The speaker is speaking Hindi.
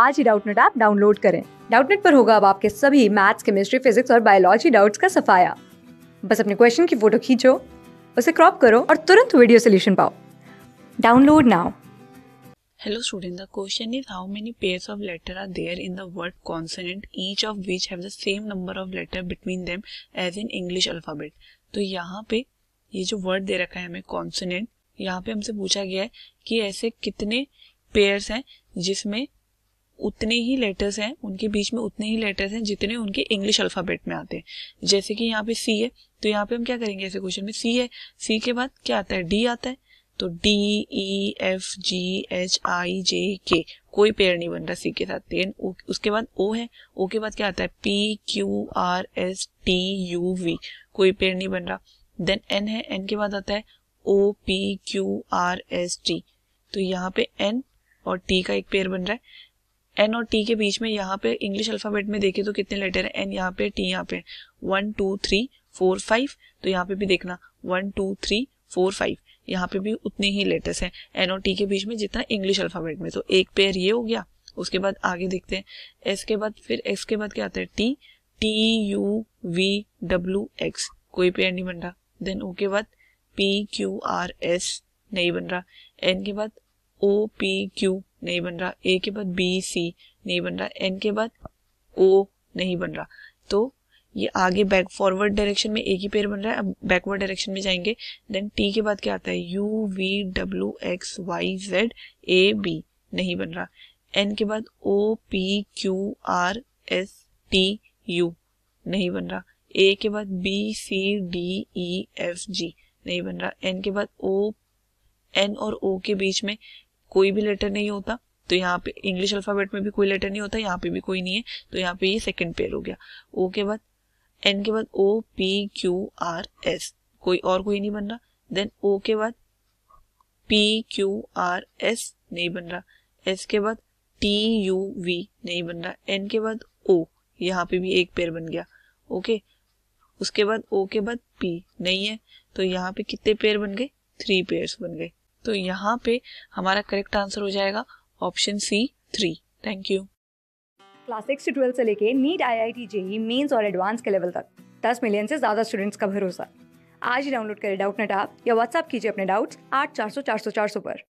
आज ही डाउटनेट ऐप डाउनलोड करें डाउटनेट पर होगा अब आपके सभी मैथ्स केमिस्ट्री फिजिक्स और बायोलॉजी डाउट्स का सफाया बस अपने क्वेश्चन की फोटो खींचो उसे क्रॉप करो और तुरंत वीडियो सोल्यूशन पाओ download now hello student the question is how many pairs of letter are there in the word consonant each of which have the same number of letter between them as in English alphabet तो यहाँ पे ये जो वर्ड दे रखा है हमें कॉन्सनेंट यहाँ पे हमसे पूछा गया है कि ऐसे कितने पेयर्स हैं जिसमें उतने ही लेटर्स हैं उनके बीच में उतने ही लेटर्स हैं जितने उनके इंग्लिश अल्फ़ाबेट में आते हैं जैसे कि यहाँ पे सी है तो यहाँ पे हम क्या करेंगे ऐसे क्वेश्चन में सी है सी के बाद क्या आता है डी आता है तो D E F G H I J K कोई पेयर नहीं बन रहा सी के साथ देन उसके बाद ओ है ओ के बाद क्या आता है P Q R S T U V कोई पेयर नहीं बन रहा देन एन है एन के बाद आता है O P Q R S T तो यहाँ पे एन और टी का एक पेयर बन रहा है एन और टी के बीच में यहाँ पे इंग्लिश अल्फ़ाबेट में देखे तो कितने लेटर है एन यहाँ पे टी यहाँ पे one two three four five तो यहाँ पे भी देखना one two three four five यहाँ पे भी उतने ही लेटर्स हैं एन और टी के बीच में जितना इंग्लिश अल्फ़ाबेट में तो एक पेयर ये हो गया उसके बाद आगे देखते हैं एस के बाद फिर एस के बाद क्या आता है T T U V W X कोई पेयर नहीं बन रहा देन ओ के बाद पी क्यू आर एस नहीं बन रहा एन के बाद ओ पी क्यू नहीं बन रहा ए के बाद बी सी नहीं बन रहा एन के बाद ओ नहीं बन रहा तो ये आगे बैक फॉरवर्ड डायरेक्शन में एक ही पेयर बन रहा है अब बैकवर्ड डायरेक्शन में जाएंगे देन टी के बाद क्या आता है U V W X Y Z A B नहीं बन रहा एन के बाद O P Q R S T U नहीं बन रहा ए के बाद B C D E F G नहीं बन रहा एन के बाद ओ एन और ओ के बीच में कोई भी लेटर नहीं होता तो यहाँ पे इंग्लिश अल्फ़ाबेट में भी कोई लेटर नहीं होता यहाँ पे भी कोई नहीं है तो यहाँ पे ये सेकंड पेयर हो गया ओ के बाद एन के बाद O P Q R S कोई और कोई नहीं बन रहा देन ओ के बाद पी क्यू आर एस नहीं बन रहा एस के बाद टी यू वी नहीं बन रहा एन के बाद ओ यहाँ पे भी एक पेयर बन गया ओके उसके बाद ओ के बाद पी नहीं है तो यहाँ पे कितने पेयर बन गए थ्री पेयर्स बन गए तो यहाँ पे हमारा करेक्ट आंसर हो जाएगा option C three thank you class six से ट्वेल्थ से लेके NEET I I T JEE mains और एडवांस के लेवल तक दस मिलियन से ज़्यादा स्टूडेंट्स का भरोसा आज ही डाउनलोड करें डाउट नेट आप या व्हाट्सअप कीजिए अपने डाउट्स आठ चार सौ चार सौ चार सौ पर